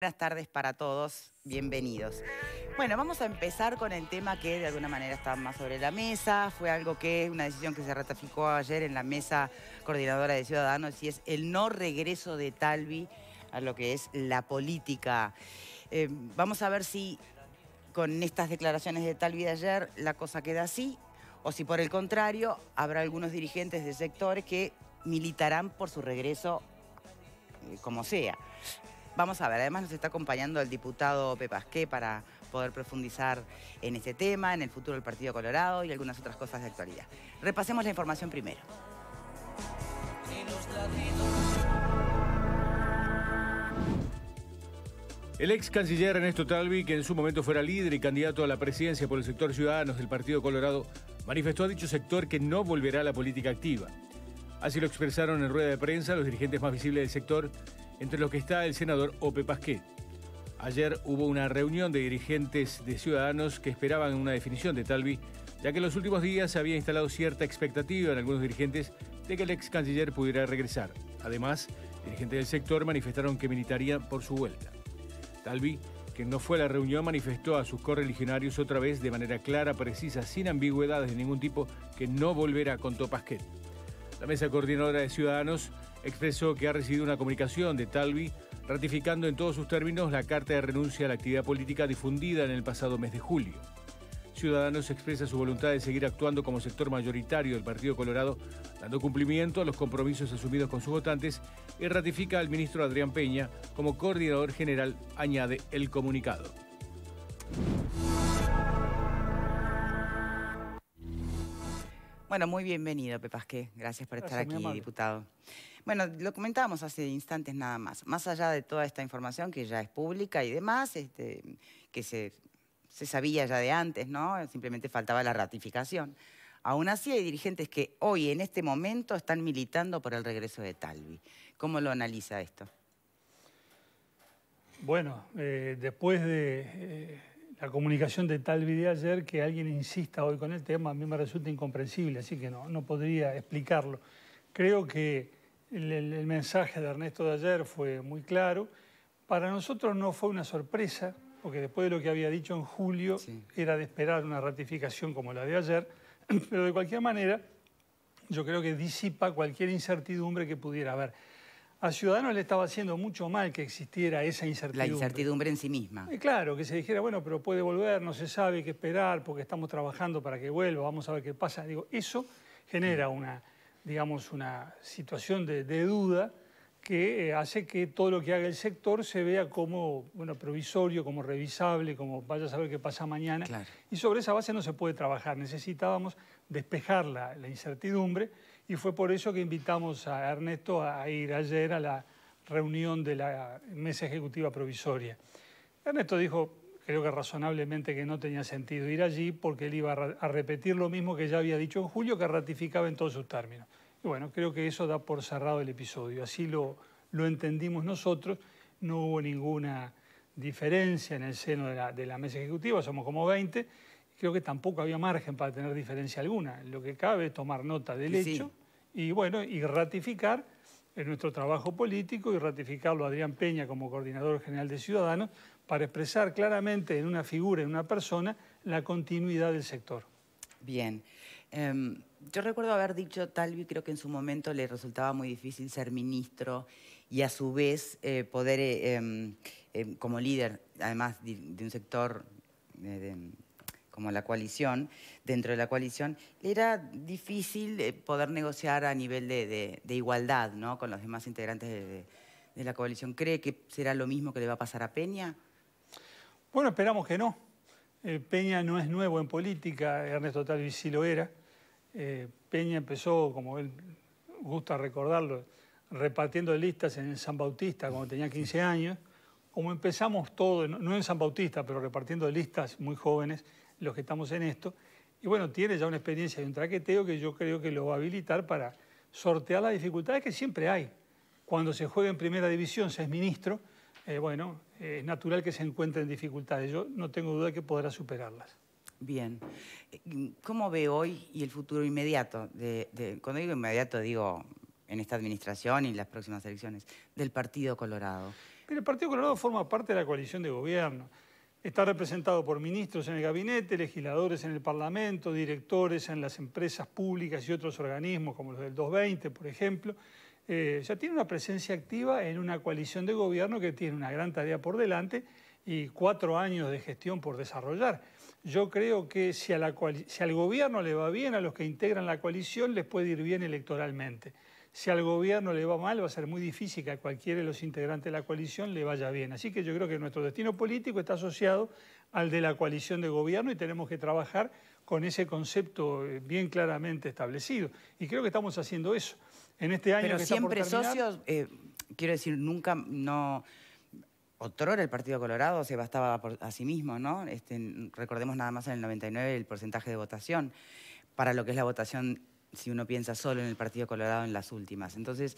Buenas tardes para todos, bienvenidos. Bueno, vamos a empezar con el tema que de alguna manera está más sobre la mesa, fue algo que, es una decisión que se ratificó ayer en la mesa coordinadora de Ciudadanos y es el no regreso de Talvi a lo que es la política. Eh, vamos a ver si con estas declaraciones de Talvi de ayer la cosa queda así o si por el contrario habrá algunos dirigentes de sectores que militarán por su regreso eh, como sea. Vamos a ver, además nos está acompañando el diputado Pepasqué para poder profundizar en este tema, en el futuro del Partido Colorado y algunas otras cosas de actualidad. Repasemos la información primero. El ex canciller Ernesto Talvi, que en su momento fuera líder y candidato a la presidencia por el sector Ciudadanos del Partido Colorado, manifestó a dicho sector que no volverá a la política activa. Así lo expresaron en rueda de prensa los dirigentes más visibles del sector entre los que está el senador Ope Pasquet. Ayer hubo una reunión de dirigentes de ciudadanos que esperaban una definición de Talvi, ya que en los últimos días se había instalado cierta expectativa en algunos dirigentes de que el ex canciller pudiera regresar. Además, dirigentes del sector manifestaron que militarían por su vuelta. Talvi, que no fue a la reunión, manifestó a sus correligionarios otra vez de manera clara, precisa, sin ambigüedades de ningún tipo, que no volverá con Topasquet. La mesa coordinadora de Ciudadanos expresó que ha recibido una comunicación de Talvi ratificando en todos sus términos la carta de renuncia a la actividad política difundida en el pasado mes de julio. Ciudadanos expresa su voluntad de seguir actuando como sector mayoritario del Partido Colorado, dando cumplimiento a los compromisos asumidos con sus votantes y ratifica al ministro Adrián Peña como coordinador general, añade el comunicado. Bueno, muy bienvenido, Pepasqué. Gracias por estar aquí, diputado. Bueno, lo comentábamos hace instantes nada más. Más allá de toda esta información que ya es pública y demás, este, que se, sabía ya de antes, ¿no? Simplemente faltaba la ratificación. Aún así hay dirigentes que hoy, en este momento, están militando por el regreso de Talvi. ¿Cómo lo analiza esto? Bueno, eh, después de eh, la comunicación de tal video ayer que alguien insista hoy con el tema a mí me resulta incomprensible, así que no, no podría explicarlo. Creo que el, mensaje de Ernesto de ayer fue muy claro. Para nosotros no fue una sorpresa, porque después de lo que había dicho en julio era de esperar una ratificación como la de ayer, pero de cualquier manera yo creo que disipa cualquier incertidumbre que pudiera haber a Ciudadanos le estaba haciendo mucho mal que existiera esa incertidumbre. La incertidumbre en sí misma. claro, que se dijera, bueno, pero puede volver, no se sabe qué esperar, porque estamos trabajando para que vuelva, vamos a ver qué pasa. Digo, eso genera una, digamos, una situación de, duda que eh, hace que todo lo que haga el sector se vea como bueno, provisorio, como revisable, como vaya a saber qué pasa mañana. Y sobre esa base no se puede trabajar. Necesitábamos despejar la incertidumbre y fue por eso que invitamos a Ernesto a ir ayer a la reunión de la mesa ejecutiva provisoria. Ernesto dijo, creo que razonablemente, que no tenía sentido ir allí porque él iba a repetir lo mismo que ya había dicho en julio, que ratificaba en todos sus términos. Y bueno, creo que eso da por cerrado el episodio. Así lo, entendimos nosotros. No hubo ninguna diferencia en el seno de la, de la mesa ejecutiva, somos como 20 creo que tampoco había margen para tener diferencia alguna. Lo que cabe es tomar nota del hecho y, bueno, y ratificar en nuestro trabajo político y ratificarlo Adrián Peña como coordinador general de Ciudadanos para expresar claramente en una figura, en una persona, la continuidad del sector. Bien. Em, yo recuerdo haber dicho, Talvi, creo que en su momento le resultaba muy difícil ser ministro y a su vez eh, poder, eh, em, em, como líder, además de, un sector eh, como la coalición, dentro de la coalición, era difícil eh, poder negociar a nivel de, igualdad ¿no? con los demás integrantes de, la coalición. ¿Cree que será lo mismo que le va a pasar a Peña? Bueno, esperamos que no. Eh, Peña no es nuevo en política, Ernesto Talvi sí lo era. Eh, Peña empezó, como él gusta recordarlo, repartiendo listas en San Bautista cuando tenía 15 años. Como empezamos todo, no en San Bautista, pero repartiendo listas muy jóvenes, los que estamos en esto. Y bueno, tiene ya una experiencia de un traqueteo que yo creo que lo va a habilitar para sortear las dificultades que siempre hay. Cuando se juega en primera división, se es ministro, eh, bueno, eh, es natural que se encuentren dificultades. Yo no tengo duda de que podrá superarlas. Bien. ¿Cómo ve hoy y el futuro inmediato? De, cuando digo inmediato, digo en esta administración y en las próximas elecciones, del Partido Colorado. Pero el Partido Colorado forma parte de la coalición de gobierno. Está representado por ministros en el gabinete, legisladores en el Parlamento, directores en las empresas públicas y otros organismos como los del 220, por ejemplo. Eh, ya tiene una presencia activa en una coalición de gobierno que tiene una gran tarea por delante y cuatro años de gestión por desarrollar. Yo creo que si al gobierno le va bien, a los que integran la coalición les puede ir bien electoralmente si al gobierno le va mal, va a ser muy difícil que a cualquiera de los integrantes de la coalición le vaya bien. Así que yo creo que nuestro destino político está asociado al de la coalición de gobierno y tenemos que trabajar con ese concepto eh, bien claramente establecido. Y creo que estamos haciendo eso. En este año Pero siempre socios, eh, quiero decir, nunca no... Otrora el Partido Colorado se bastaba por, a sí mismo, ¿no? Este, recordemos nada más en el 99 el porcentaje de votación para lo que es la votación si uno piensa solo en el Partido Colorado en las últimas. Entonces,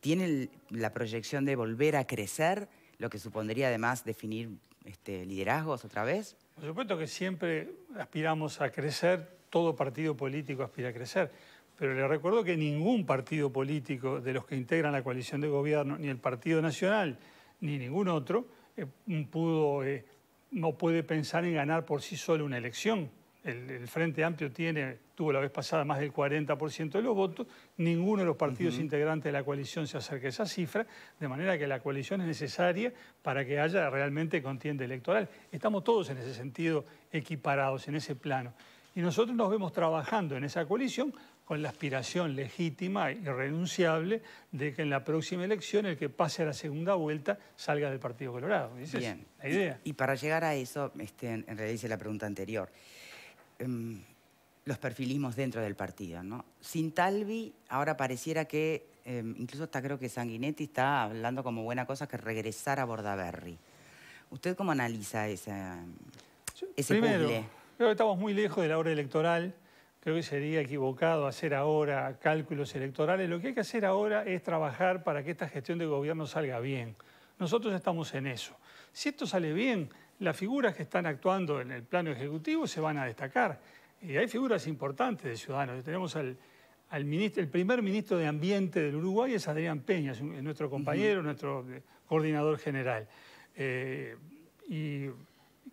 ¿tiene la proyección de volver a crecer, lo que supondría además definir este, liderazgos otra vez? Por supuesto que siempre aspiramos a crecer, todo partido político aspira a crecer, pero le recuerdo que ningún partido político de los que integran la coalición de gobierno, ni el Partido Nacional, ni ningún otro, eh, pudo, eh, no puede pensar en ganar por sí solo una elección el, Frente Amplio tiene, tuvo la vez pasada más del 40% de los votos, ninguno de los partidos integrantes de la coalición se acerca a esa cifra, de manera que la coalición es necesaria para que haya realmente contienda electoral. Estamos todos en ese sentido equiparados, en ese plano. Y nosotros nos vemos trabajando en esa coalición con la aspiración legítima y e renunciable de que en la próxima elección el que pase a la segunda vuelta salga del Partido Colorado. Bien. la idea. Y, para llegar a eso, este, en realidad hice la pregunta anterior. Em, los perfilismos dentro del partido. ¿no? Sin Talvi, ahora pareciera que, em, incluso hasta creo que Sanguinetti está hablando como buena cosa que regresar a Bordaberry. ¿Usted cómo analiza esa, ese primero, Creo que estamos muy lejos de la hora electoral. Creo que sería equivocado hacer ahora cálculos electorales. Lo que hay que hacer ahora es trabajar para que esta gestión de gobierno salga bien. Nosotros estamos en eso. Si esto sale bien, las figuras que están actuando en el plano ejecutivo se van a destacar. Y hay figuras importantes de Ciudadanos. Tenemos al, ministro, el primer ministro de Ambiente del Uruguay, es Adrián Peña, es nuestro compañero, nuestro eh, coordinador general. Eh, y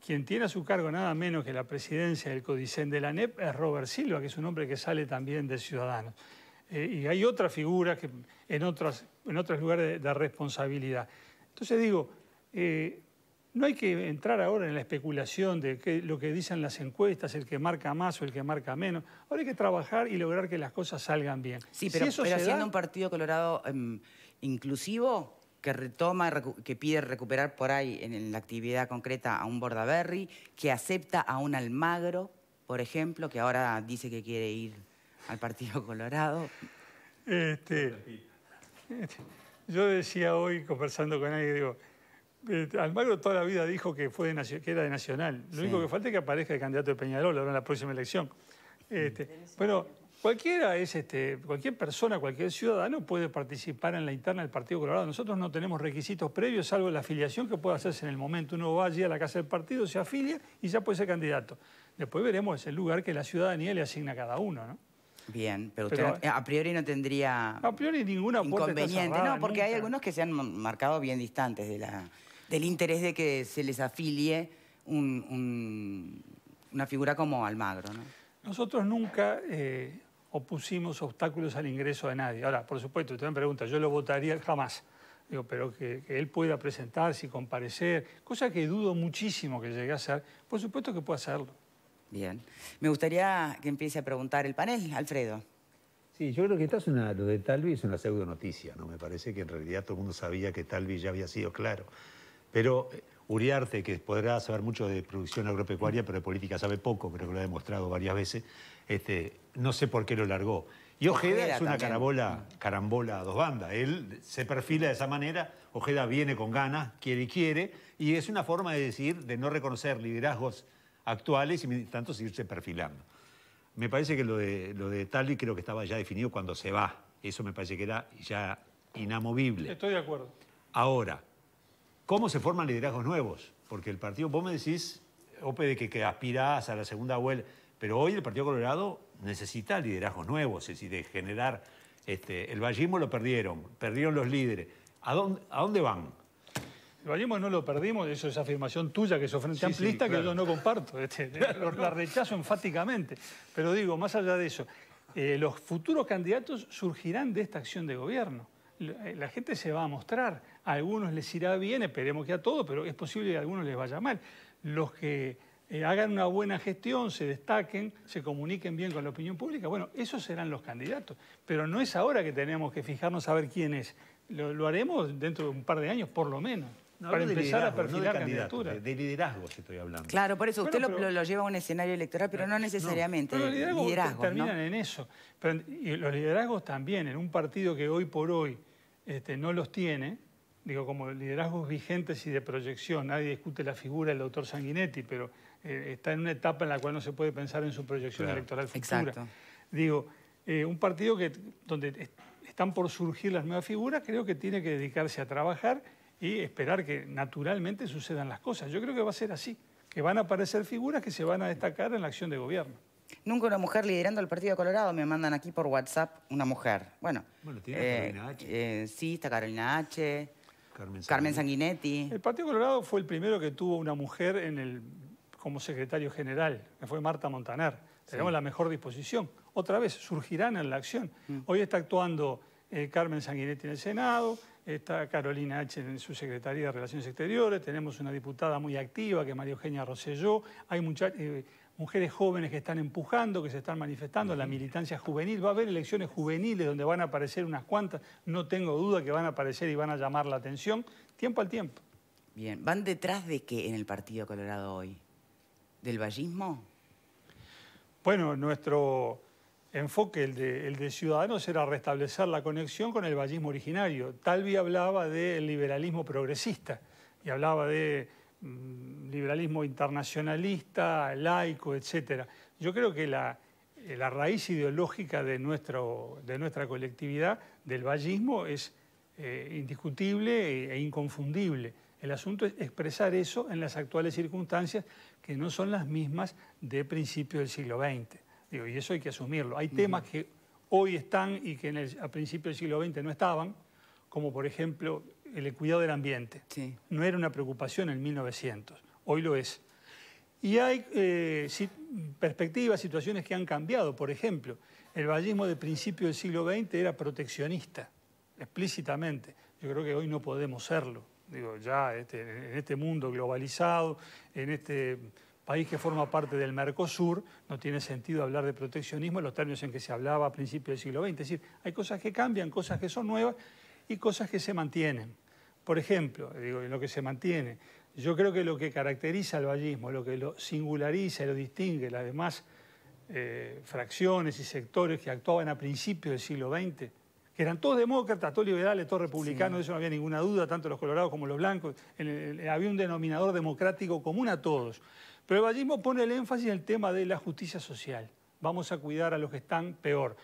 quien tiene a su cargo nada menos que la presidencia del Codicen de la NEP es Robert Silva, que es un hombre que sale también de Ciudadanos. Eh, y hay otras figuras que en, otras, en otros lugares de, responsabilidad. Entonces digo, no hay que entrar ahora en la especulación de lo que dicen las encuestas, el que marca más o el que marca menos. Ahora hay que trabajar y lograr que las cosas salgan bien. Sí, pero, haciendo un partido colorado em, inclusivo que retoma, que pide recuperar por ahí en la actividad concreta a un Bordaberry, que acepta a un Almagro, por ejemplo, que ahora dice que quiere ir al Partido Colorado. Este, este, yo decía hoy, conversando con alguien, digo, eh, Almagro toda la vida dijo que, era de Nacional. Lo único que falta es que aparezca el candidato de Peñarol ahora en la próxima elección. Este, pero cualquiera es, este, cualquier persona, cualquier ciudadano puede participar en la interna del Partido Colorado. Nosotros no tenemos requisitos previos, salvo la afiliación que puede hacerse en el momento. Uno va allí a la casa del partido, se afilia y ya puede ser candidato. Después veremos el lugar que la ciudadanía le asigna a cada uno, ¿no? Bien, pero usted a priori no tendría a priori ninguna inconveniente, no, porque hay algunos que se han marcado bien distantes de la del interés de que se les afilie una figura como Almagro. ¿no? Nosotros nunca eh, opusimos obstáculos al ingreso de nadie. Ahora, por supuesto, usted me pregunta, yo lo votaría jamás. pero que, él pueda presentarse y comparecer, cosa que dudo muchísimo que llegue a hacer, por supuesto que puede hacerlo. Bien. Me gustaría que empiece a preguntar el panel, Alfredo. Sí, yo creo que es una, lo de Talvi es una pseudo noticia, ¿no? Me parece que en realidad todo el mundo sabía que Talvi ya había sido claro. Pero eh, Uriarte, que podrá saber mucho de producción agropecuaria, pero de política sabe poco, creo que lo ha demostrado varias veces, este, no sé por qué lo largó. Y Ojeda, es una carabola, mm. carambola a dos bandas. Él se perfila de esa manera, Ojeda viene con ganas, quiere y quiere, y es una forma de decir, de no reconocer liderazgos actuales y mientras tanto seguirse perfilando. Me parece que lo de, lo de Tali creo que estaba ya definido cuando se va. Eso me parece que era ya inamovible. Estoy de acuerdo. Ahora, ¿Cómo se forman liderazgos nuevos? Porque el partido, vos me decís, Ope, de que, aspirás a la segunda vuelta, pero hoy el Partido Colorado necesita liderazgos nuevos, es decir, de generar. Este, el vallismo lo perdieron, perdieron los líderes. ¿A dónde, a dónde van? El vallismo no lo perdimos, eso es afirmación tuya que es frente amplista que yo no comparto, este, la rechazo enfáticamente. Pero digo, más allá de eso, eh, los futuros candidatos surgirán de esta acción de gobierno. Eh, la gente se va a mostrar. A algunos les irá bien, esperemos que a todos, pero es posible que a algunos les vaya mal. Los que eh, hagan una buena gestión, se destaquen, se comuniquen bien con la opinión pública, bueno, esos serán los candidatos. Pero no es ahora que tenemos que fijarnos a ver quién es. Lo, haremos dentro de un par de años, por lo menos. para empezar a perfilar candidaturas. De liderazgo estoy hablando. Claro, por eso usted lo, lleva a un escenario electoral, pero ah, no, necesariamente. terminan en eso. Pero, y los liderazgos también, en un partido que hoy por hoy este, no los tiene, digo, como liderazgos vigentes y de proyección, nadie discute la figura del doctor Sanguinetti, pero eh, está en una etapa en la cual no se puede pensar en su proyección electoral futura. Digo, eh, un partido donde están por surgir las nuevas figuras, creo que tiene que dedicarse a trabajar y esperar que naturalmente sucedan las cosas. Yo creo que va a ser así, que van a aparecer figuras que se van a destacar en la acción de gobierno. Nunca una mujer liderando el Partido Colorado. Me mandan aquí por WhatsApp una mujer. Bueno, tiene Carolina eh, H. Eh, sí, está Carolina H. Carmen, Sanguinetti. El Partido Colorado fue el primero que tuvo una mujer en el, como secretario general, que fue Marta Montaner. Tenemos la mejor disposición. Otra vez, surgirán en la acción. Mm. Hoy está actuando eh, Carmen Sanguinetti en el Senado, está Carolina H. en su Secretaría de Relaciones Exteriores, tenemos una diputada muy activa que es María Eugenia Rosselló, hay mucha mujeres jóvenes que están empujando, que se están manifestando, la militancia juvenil. Va a haber elecciones juveniles donde van a aparecer unas cuantas, no tengo duda que van a aparecer y van a llamar la atención, tiempo al tiempo. Bien, ¿van detrás de qué en el Partido Colorado hoy? ¿Del vallismo? Bueno, nuestro enfoque, el de, Ciudadanos, era restablecer la conexión con el vallismo originario. Talvi hablaba del liberalismo progresista y hablaba de Mm, liberalismo internacionalista, laico, etc. Yo creo que eh, la, raíz ideológica de, nuestro, de nuestra colectividad, del vallismo, es eh, indiscutible e, inconfundible. El asunto es expresar eso en las actuales circunstancias que no son las mismas de principio del siglo XX. Digo, y eso hay que asumirlo. Hay temas que hoy están y que a principios del siglo XX no estaban, como por ejemplo el cuidado del ambiente. No era una preocupación en 1900, hoy lo es. Y hay eh, perspectivas, situaciones que han cambiado. Por ejemplo, el vallismo de principio del siglo XX era proteccionista, explícitamente. Yo creo que hoy no podemos serlo. Digo, ya este, en este mundo globalizado, en este país que forma parte del Mercosur, no tiene sentido hablar de proteccionismo en los términos en que se hablaba a principios del siglo XX. Es decir, hay cosas que cambian, cosas que son nuevas y cosas que se mantienen. Por ejemplo, en lo que se mantiene, yo creo que lo que caracteriza al vallismo, lo que lo singulariza y lo distingue, las demás eh, fracciones y sectores que actuaban a principios del siglo XX, que eran todos demócratas, todos liberales, todos republicanos, de eso no había ninguna duda, tanto los colorados como los blancos, había un denominador democrático común a todos. Pero el vallismo pone el énfasis en el tema de la justicia social. Vamos a cuidar a los que están peor,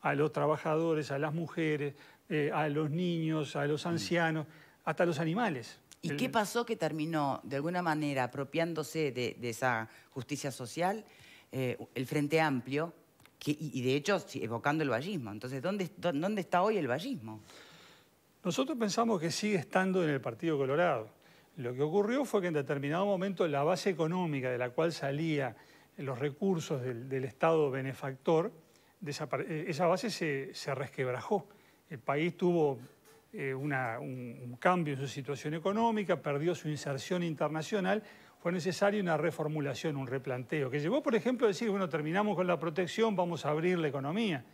a los trabajadores, a las mujeres, eh, a los niños, a los mm. ancianos hasta los animales. ¿Y qué pasó que terminó, de alguna manera, apropiándose de, esa justicia social, eh, el Frente Amplio, y, de hecho evocando el vallismo? Entonces, ¿dónde, está hoy el vallismo? Nosotros pensamos que sigue estando en el Partido Colorado. Lo que ocurrió fue que en determinado momento la base económica de la cual salía los recursos del, Estado benefactor, eh, esa base se resquebrajó. El país tuvo eh, un, cambio en su situación económica, perdió su inserción internacional, fue necesaria una reformulación, un replanteo, que llevó, por ejemplo, a decir, bueno, terminamos con la protección, vamos a abrir la economía.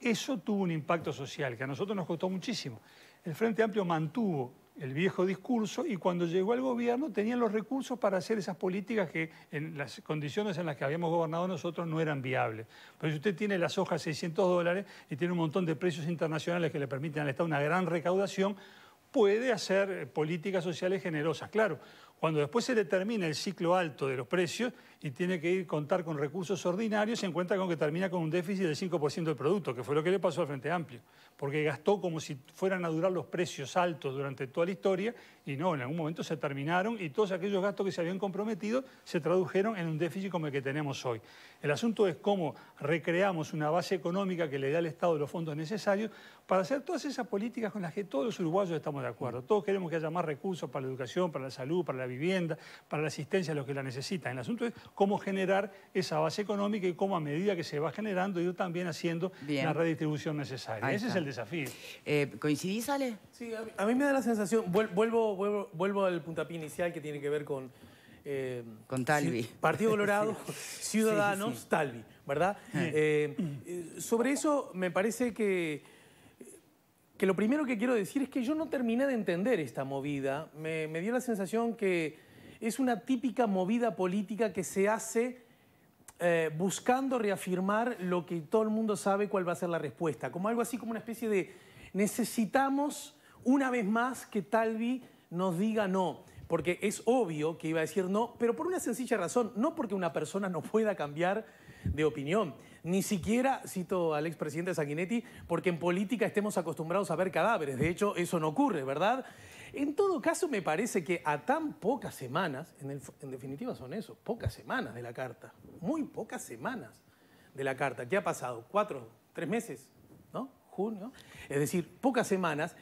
Eso tuvo un impacto social que a nosotros nos costó muchísimo. El Frente Amplio mantuvo el viejo discurso y cuando llegó al gobierno tenían los recursos para hacer esas políticas que en las condiciones en las que habíamos gobernado nosotros no eran viables. Pero si usted tiene las hojas 600 dólares y tiene un montón de precios internacionales que le permiten al Estado una gran recaudación, puede hacer eh, políticas sociales generosas. Claro, cuando después se termina el ciclo alto de los precios y tiene que ir contar con recursos ordinarios, se encuentra con que termina con un déficit del 5% del producto, que fue lo que le pasó al Frente Amplio, porque gastó como si fueran a durar los precios altos durante toda la historia y no, en algún momento se terminaron y todos aquellos gastos que se habían comprometido se tradujeron en un déficit como el que tenemos hoy. El asunto es cómo recreamos una base económica que le dé al Estado los fondos necesarios para hacer todas esas políticas con las que todos los uruguayos estamos de acuerdo. Todos queremos que haya más recursos para la educación, para la salud, para la vivienda, para la asistencia a los que la necesitan. El asunto es cómo generar esa base económica y cómo a medida que se va generando ir también haciendo la redistribución necesaria. Ese es el desafío. Eh, ¿Coincidís, Ale? Sí, a, mí me da la sensación, vuelvo, vuelvo, al puntapié inicial que tiene que ver con... Eh, con Talvi. Partido Colorado, Ciudadanos, Talvi, ¿verdad? Eh, sobre eso me parece que que lo primero que quiero decir es que yo no terminé de entender esta movida. Me, dio la sensación que es una típica movida política que se hace eh, buscando reafirmar lo que todo el mundo sabe cuál va a ser la respuesta. Como algo así como una especie de necesitamos una vez más que Talvi nos diga no. Porque es obvio que iba a decir no, pero por una sencilla razón, no porque una persona no pueda cambiar de opinión ni siquiera, cito al expresidente Sanguinetti, porque en política estemos acostumbrados a ver cadáveres. De hecho, eso no ocurre, ¿verdad? En todo caso, me parece que a tan pocas semanas, en, definitiva son eso, pocas semanas de la carta, muy pocas semanas de la carta. ¿Qué ha pasado? ¿Cuatro, tres meses? ¿No? Junio. Es decir, pocas semanas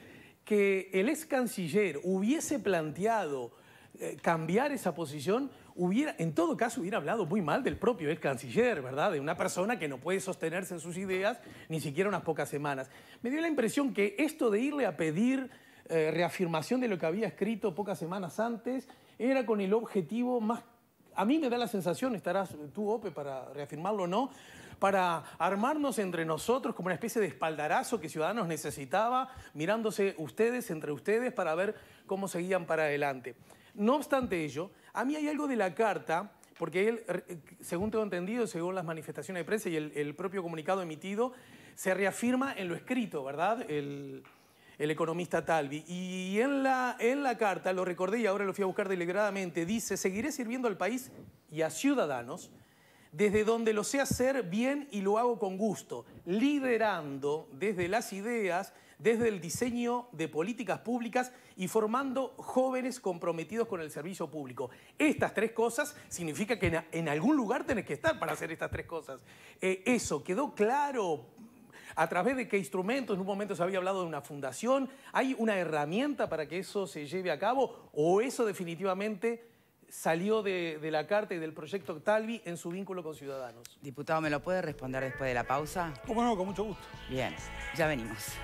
que el ex canciller hubiese planteado eh, cambiar esa posición hubiera, en todo caso, hubiera hablado muy mal del propio ex canciller, ¿verdad? De una persona que no puede sostenerse en sus ideas ni siquiera unas pocas semanas. Me dio la impresión que esto de irle a pedir eh, reafirmación de lo que había escrito pocas semanas antes era con el objetivo más a mí me da la sensación, estarás tú, Ope, para reafirmarlo o no, para armarnos entre nosotros como una especie de espaldarazo que Ciudadanos necesitaba, mirándose ustedes entre ustedes para ver cómo seguían para adelante. No obstante ello, a mí hay algo de la carta, porque él, eh, según tengo entendido, según las manifestaciones de prensa y el, propio comunicado emitido, se reafirma en lo escrito, ¿verdad? El, economista Talvi. Y en la, en la carta, lo recordé y ahora lo fui a buscar deliberadamente, dice, seguiré sirviendo al país y a ciudadanos desde donde lo sé hacer bien y lo hago con gusto, liderando desde las ideas desde el diseño de políticas públicas y formando jóvenes comprometidos con el servicio público. Estas tres cosas significa que en, algún lugar tenés que estar para hacer estas tres cosas. Eh, eso quedó claro. ¿A través de qué instrumentos? En un momento se había hablado de una fundación. ¿Hay una herramienta para que eso se lleve a cabo? ¿O eso definitivamente salió de, la carta y del proyecto Talvi en su vínculo con Ciudadanos. Diputado, ¿me lo puede responder después de la pausa? Cómo no, con mucho gusto. Bien, ya venimos.